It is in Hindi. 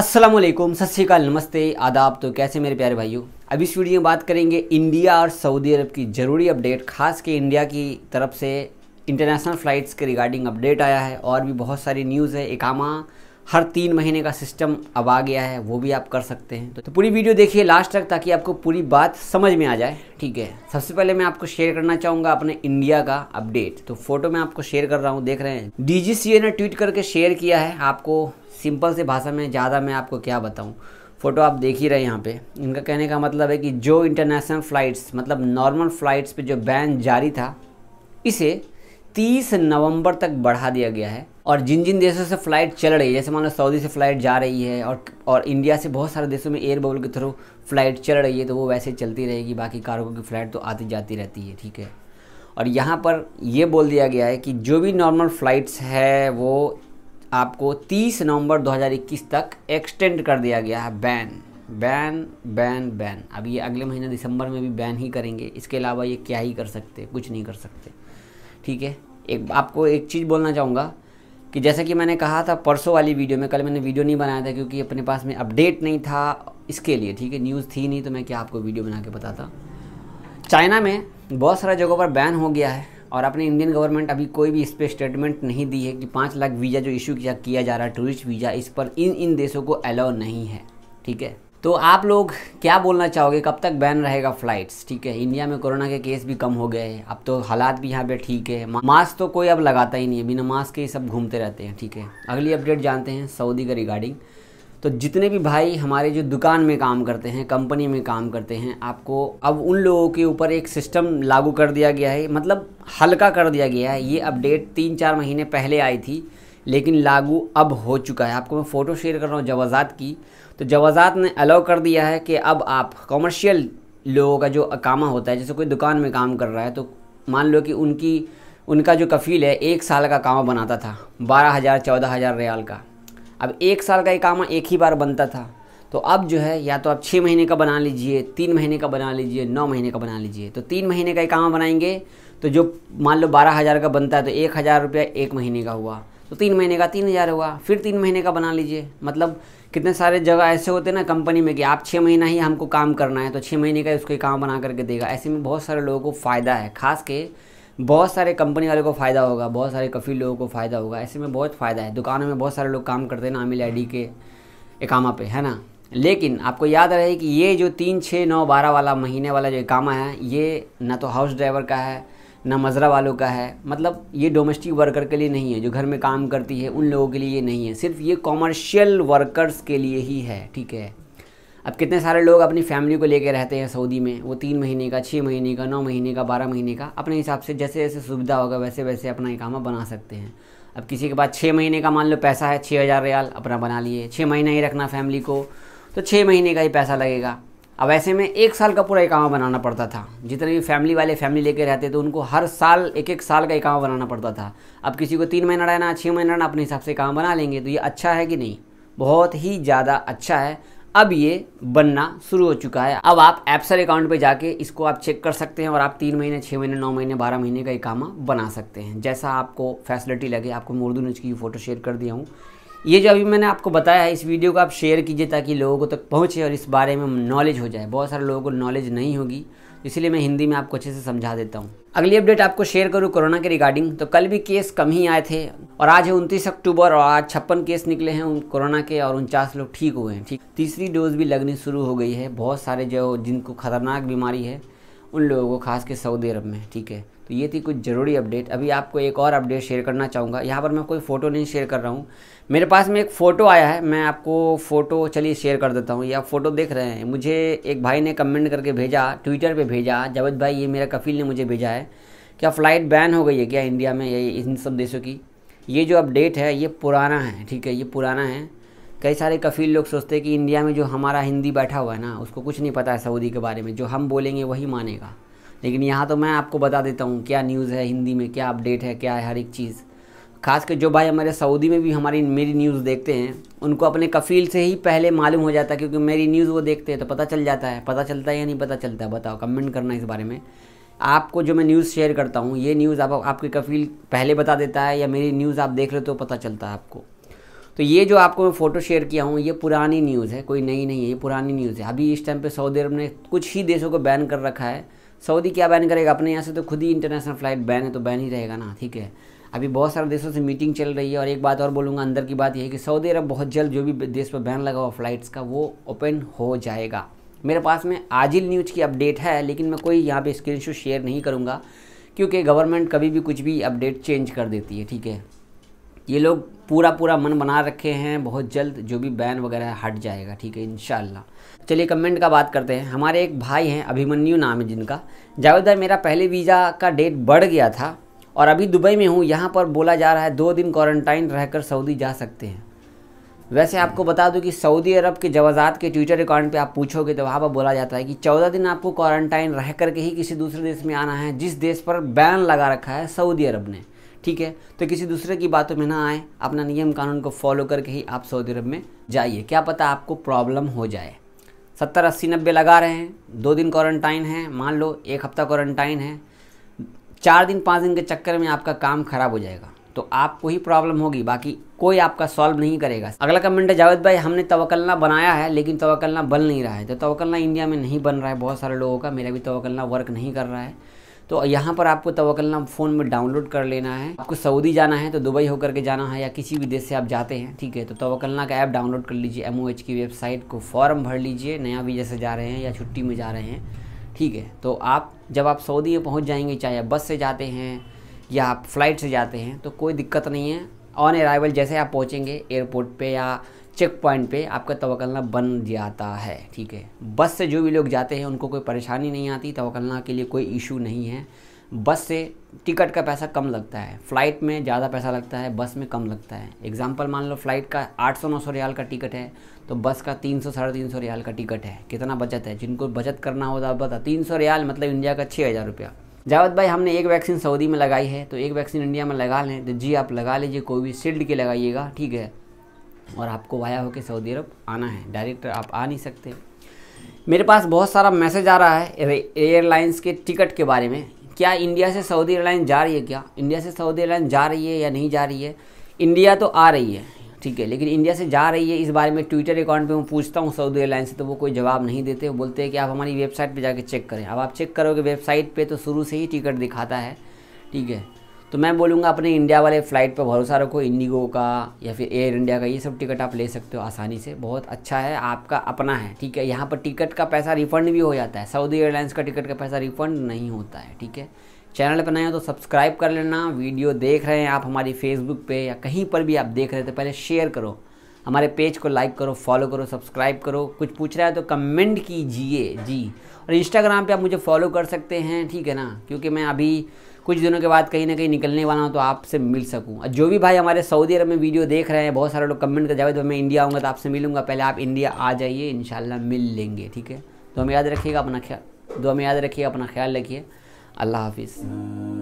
असलम सत श्रीकाल नमस्ते आदाब तो कैसे मेरे प्यारे भाइयों अब इस वीडियो में बात करेंगे इंडिया और सऊदी अरब की ज़रूरी अपडेट खास के इंडिया की तरफ से इंटरनेशनल फ़्लाइट्स के रिगार्डिंग अपडेट आया है और भी बहुत सारी न्यूज़ है इकामा हर तीन महीने का सिस्टम अब आ गया है वो भी आप कर सकते हैं तो, तो पूरी वीडियो देखिए लास्ट तक ताकि आपको पूरी बात समझ में आ जाए ठीक है सबसे पहले मैं आपको शेयर करना चाहूँगा अपने इंडिया का अपडेट तो फोटो मैं आपको शेयर कर रहा हूँ देख रहे हैं डीजीसीए ने ट्वीट करके शेयर किया है आपको सिंपल से भाषा में ज़्यादा मैं आपको क्या बताऊँ फ़ोटो आप देख ही रहे हैं यहाँ पे इनका कहने का मतलब है कि जो इंटरनेशनल फ़्लाइट्स मतलब नॉर्मल फ़्लाइट्स पे जो बैन जारी था इसे 30 नवंबर तक बढ़ा दिया गया है और जिन जिन देशों से फ़्लाइट चल रही है जैसे मान लो सऊदी से फ़्लाइट जा रही है और और इंडिया से बहुत सारे देशों में एयर बबल के थ्रू फ़्लाइट चल रही है तो वो वैसे चलती रहेगी बाकी कार्गो की फ़्लाइट तो आती जाती रहती है ठीक है और यहाँ पर ये बोल दिया गया है कि जो भी नॉर्मल फ़्लाइट्स है वो आपको 30 नवंबर 2021 तक एक्सटेंड कर दिया गया है बैन बैन बैन बैन अब ये अगले महीने दिसंबर में भी बैन ही करेंगे इसके अलावा ये क्या ही कर सकते कुछ नहीं कर सकते ठीक है एक आपको एक चीज़ बोलना चाहूँगा कि जैसे कि मैंने कहा था परसों वाली वीडियो में कल मैंने वीडियो नहीं बनाया था क्योंकि अपने पास में अपडेट नहीं था इसके लिए ठीक है न्यूज़ थी नहीं तो मैं क्या आपको वीडियो बना के बताता चाइना में बहुत सारा जगहों पर बैन हो गया है और अपने इंडियन गवर्नमेंट अभी कोई भी इस पर स्टेटमेंट नहीं दी है कि पाँच लाख वीज़ा जो इशू किया जा रहा है टूरिस्ट वीज़ा इस पर इन इन देशों को अलाउ नहीं है ठीक है तो आप लोग क्या बोलना चाहोगे कब तक बैन रहेगा फ़्लाइट्स ठीक है इंडिया में कोरोना के केस भी कम हो गए हैं अब तो हालात भी यहाँ पे ठीक है मास्क तो कोई अब लगाता ही नहीं है बिना मास्क के ही सब घूमते रहते हैं ठीक है अगली अपडेट जानते हैं सऊदी का रिगार्डिंग तो जितने भी भाई हमारे जो दुकान में काम करते हैं कंपनी में काम करते हैं आपको अब उन लोगों के ऊपर एक सिस्टम लागू कर दिया गया है मतलब हल्का कर दिया गया है ये अपडेट तीन चार महीने पहले आई थी लेकिन लागू अब हो चुका है आपको मैं फ़ोटो शेयर कर रहा हूँ जवाजात की तो जवाज़ात ने अलाउ कर दिया है कि अब आप कॉमर्शियल लोगों का जो अकामा होता है जैसे कोई दुकान में काम कर रहा है तो मान लो कि उनकी उनका जो कफ़ील है एक साल का कामा बनाता था बारह हज़ार चौदह हज़ार रियाल का अब एक साल का इकामा एक ही बार बनता था तो अब जो है या तो आप छः महीने का बना लीजिए तीन महीने का बना लीजिए नौ महीने का बना लीजिए तो तीन महीने का इकामा बनाएंगे तो जो मान लो बारह हज़ार का बनता है तो एक हज़ार रुपया एक महीने का हुआ तो तीन महीने का तीन हज़ार हुआ फिर तीन महीने का बना लीजिए मतलब कितने सारे जगह ऐसे होते हैं ना कंपनी में कि आप छः महीना ही हमको काम करना है तो छः महीने का उसको काम बना करके देगा ऐसे में बहुत सारे लोगों को फ़ायदा है खास के बहुत सारे कंपनी वालों को फ़ायदा होगा बहुत सारे कफ़ी लोगों को फ़ायदा होगा ऐसे में बहुत फ़ायदा है दुकानों में बहुत सारे लोग काम करते हैं ना आमिल आई के एकामा पे है ना लेकिन आपको याद रहे कि ये जो तीन छः नौ बारह वाला महीने वाला जो एकामा है ये ना तो हाउस ड्राइवर का है ना मजरा वालों का है मतलब ये डोमेस्टिक वर्कर के लिए नहीं है जो घर में काम करती है उन लोगों के लिए ये नहीं है सिर्फ ये कॉमर्शियल वर्कर्स के लिए ही है ठीक है अब कितने सारे लोग अपनी फैमिली को लेकर रहते हैं सऊदी में वो तीन महीने का छः महीने का नौ महीने का बारह महीने का अपने हिसाब से जैसे जैसे सुविधा होगा वैसे वैसे अपना इकामा बना सकते हैं अब किसी के पास छः महीने का मान लो पैसा है छः हज़ार रियाल अपना बना लिए छः महीना ही रखना फैमिली को तो छः महीने का ही पैसा लगेगा अब ऐसे में एक साल का पूरा इकामा बनाना पड़ता था जितने भी फैमिली वाले फैमिली लेके रहते थे उनको हर साल एक एक साल का इकामा बनाना पड़ता था अब किसी को तीन महीना रहना छः महीना रहना अपने हिसाब से काम बना लेंगे तो ये अच्छा है कि नहीं बहुत ही ज़्यादा अच्छा है अब ये बनना शुरू हो चुका है अब आप एप्सर अकाउंट पे जाके इसको आप चेक कर सकते हैं और आप तीन महीने छः महीने नौ महीने बारह महीने का इकामा बना सकते हैं जैसा आपको फैसिलिटी लगे आपको मोरदू नज की फ़ोटो शेयर कर दिया हूँ ये जो अभी मैंने आपको बताया है इस वीडियो को आप शेयर कीजिए ताकि लोगों को तक पहुँचे और इस बारे में नॉलेज हो जाए बहुत सारे लोगों को नॉलेज नहीं होगी इसलिए मैं हिंदी में आपको अच्छे से समझा देता हूँ अगली अपडेट आपको शेयर करूँ कोरोना के रिगार्डिंग तो कल भी केस कम ही आए थे और आज है उनतीस अक्टूबर और आज छप्पन केस निकले हैं कोरोना के और उनचास लोग ठीक हुए हैं ठीक तीसरी डोज भी लगनी शुरू हो गई है बहुत सारे जो जिनको खतरनाक बीमारी है उन लोगों को खास के सऊदी अरब में ठीक है तो ये थी कुछ ज़रूरी अपडेट अभी आपको एक और अपडेट शेयर करना चाहूँगा यहाँ पर मैं कोई फ़ोटो नहीं शेयर कर रहा हूँ मेरे पास में एक फ़ोटो आया है मैं आपको फ़ोटो चलिए शेयर कर देता हूँ या फ़ोटो देख रहे हैं मुझे एक भाई ने कमेंट करके भेजा ट्विटर पर भेजा जावेद भाई ये मेरा कफील ने मुझे भेजा है क्या फ़्लाइट बैन हो गई है क्या इंडिया में ये इन सब देशों की ये जो अपडेट है ये पुराना है ठीक है ये पुराना है कई सारे कफ़ील लोग सोचते हैं कि इंडिया में जो हमारा हिंदी बैठा हुआ है ना उसको कुछ नहीं पता है सऊदी के बारे में जो हम बोलेंगे वही मानेगा लेकिन यहाँ तो मैं आपको बता देता हूँ क्या न्यूज़ है हिंदी में क्या अपडेट है क्या है हर एक चीज़ खास कर जो भाई हमारे सऊदी में भी हमारी मेरी न्यूज़ देखते हैं उनको अपने कफ़ील से ही पहले मालूम हो जाता है क्योंकि मेरी न्यूज़ वो देखते हैं तो पता चल जाता है पता चलता है या नहीं पता चलता है बताओ कमेंट करना इस बारे में आपको जो मैं न्यूज़ शेयर करता हूँ ये न्यूज़ आप आपके कफ़ील पहले बता देता है या मेरी न्यूज़ आप देख रहे हो तो पता चलता है आपको तो ये जो आपको मैं फ़ोटो शेयर किया हूँ ये पुरानी न्यूज़ है कोई नई नहीं है ये पुरानी न्यूज़ है अभी इस टाइम पर सऊदी अरब ने कुछ ही देशों को बैन कर रखा है सऊदी क्या बैन करेगा अपने यहाँ से तो खुद ही इंटरनेशनल फ्लाइट बैन है तो बैन ही रहेगा ना ठीक है अभी बहुत सारे देशों से मीटिंग चल रही है और एक बात और बोलूँगा अंदर की बात यह है कि सऊदी अरब बहुत जल्द जो भी देश पर बैन लगा हुआ फ्लाइट्स का वो ओपन हो जाएगा मेरे पास में आजिल न्यूज़ की अपडेट है लेकिन मैं कोई यहाँ पे स्क्रीनशॉट शेयर नहीं करूँगा क्योंकि गवर्नमेंट कभी भी कुछ भी अपडेट चेंज कर देती है ठीक है ये लोग पूरा पूरा मन बना रखे हैं बहुत जल्द जो भी बैन वगैरह हट जाएगा ठीक है इन चलिए कमेंट का बात करते हैं हमारे एक भाई हैं अभिमन्यु नाम है जिनका जावेद भाई मेरा पहले वीज़ा का डेट बढ़ गया था और अभी दुबई में हूँ यहाँ पर बोला जा रहा है दो दिन क्वारंटाइन रहकर सऊदी जा सकते हैं वैसे आपको बता दूं कि सऊदी अरब के जवाजात के ट्विटर अकाउंट पे आप पूछोगे तो वहाँ पर बोला जाता है कि चौदह दिन आपको क्वारंटाइन रह करके ही किसी दूसरे देश में आना है जिस देश पर बैन लगा रखा है सऊदी अरब ने ठीक है तो किसी दूसरे की बातों में ना आए अपना नियम कानून को फॉलो करके ही आप सऊदी अरब में जाइए क्या पता आपको प्रॉब्लम हो जाए सत्तर अस्सी नब्बे लगा रहे हैं दो दिन क्वारंटाइन है मान लो एक हफ्ता क्वारंटाइन है चार दिन पाँच दिन के चक्कर में आपका काम खराब हो जाएगा तो आपको ही प्रॉब्लम होगी बाकी कोई आपका सॉल्व नहीं करेगा अगला कमेंट है जावेद भाई हमने तवकलना बनाया है लेकिन तवकलना बन नहीं रहा है तो तवकलना इंडिया में नहीं बन रहा है बहुत सारे लोगों का मेरा भी तवकलना वर्क नहीं कर रहा है तो यहाँ पर आपको तवकलना फ़ोन में डाउनलोड कर लेना है आपको सऊदी जाना है तो दुबई होकर के जाना है या किसी भी देश से आप जाते हैं ठीक है तो तवकलना का ऐप डाउनलोड कर लीजिए एम की वेबसाइट को फॉर्म भर लीजिए नया वीज़ा से जा रहे हैं या छुट्टी में जा रहे हैं ठीक है तो आप जब आप सऊदी में पहुँच जाएंगे चाहे आप बस से जाते हैं या आप फ्लाइट से जाते हैं तो कोई दिक्कत नहीं है ऑन अराइवल जैसे आप पहुँचेंगे एयरपोर्ट पर या चेक पॉइंट पे आपका तवकलना बन जाता है ठीक है बस से जो भी लोग जाते हैं उनको कोई परेशानी नहीं आती तवकलना के लिए कोई इशू नहीं है बस से टिकट का पैसा कम लगता है फ़्लाइट में ज़्यादा पैसा लगता है बस में कम लगता है एग्जाम्पल मान लो फ़्लाइट का 800-900 रियाल का टिकट है तो बस का तीन सौ साढ़े तीन रियाल का टिकट है कितना बचत है जिनको बचत करना होता है बता सौ रियाल मतलब इंडिया का छः हज़ार रुपया जावेद भाई हमने एक वैक्सीन सऊदी में लगाई है तो एक वैक्सीन इंडिया में लगा लें तो जी आप लगा लीजिए कोविशील्ड की लगाइएगा ठीक है और आपको वाया होकर सऊदी अरब आना है डायरेक्ट आप आ नहीं सकते मेरे पास बहुत सारा मैसेज आ रहा है एयरलाइंस के टिकट के बारे में क्या इंडिया से सऊदी एयरलाइन जा रही है क्या इंडिया से सऊदी एयरलाइन जा रही है या नहीं जा रही है इंडिया तो आ रही है ठीक है लेकिन इंडिया से जा रही है इस बारे में ट्विटर अकाउंट पे मैं पूछता हूँ सऊदी एयरलाइन से तो वो कोई जवाब नहीं देते वो बोलते हैं कि आप हमारी वेबसाइट पे जाके चेक करें अब आप चेक करोगे वेबसाइट पे तो शुरू से ही टिकट दिखाता है ठीक है तो मैं बोलूँगा अपने इंडिया वाले फ़्लाइट पर भरोसा रखो इंडिगो का या फिर एयर इंडिया का ये सब टिकट आप ले सकते हो आसानी से बहुत अच्छा है आपका अपना है ठीक है यहाँ पर टिकट का पैसा रिफंड भी हो जाता है सऊदी एयरलाइंस का टिकट का पैसा रिफंड नहीं होता है ठीक है चैनल पर नए हो तो सब्सक्राइब कर लेना वीडियो देख रहे हैं आप हमारी फेसबुक पे या कहीं पर भी आप देख रहे थे तो पहले शेयर करो हमारे पेज को लाइक करो फॉलो करो सब्सक्राइब करो कुछ पूछ रहा है तो कमेंट कीजिए जी और इंस्टाग्राम पे आप मुझे फॉलो कर सकते हैं ठीक है ना क्योंकि मैं अभी कुछ दिनों के बाद कहीं ना कहीं निकलने वाला हूँ तो आपसे मिल सकूँ और जो भी भाई हमारे सऊदी अरब में वीडियो देख रहे हैं बहुत सारे लोग कमेंट कर जाए तो मैं इंडिया आऊँगा तो आपसे मिलूँगा पहले आप इंडिया आ जाइए इन मिल लेंगे ठीक है तो हमें याद रखिएगा अपना ख्याल दो हमें याद रखिएगा अपना ख्याल रखिए अल्लाह हाफिज़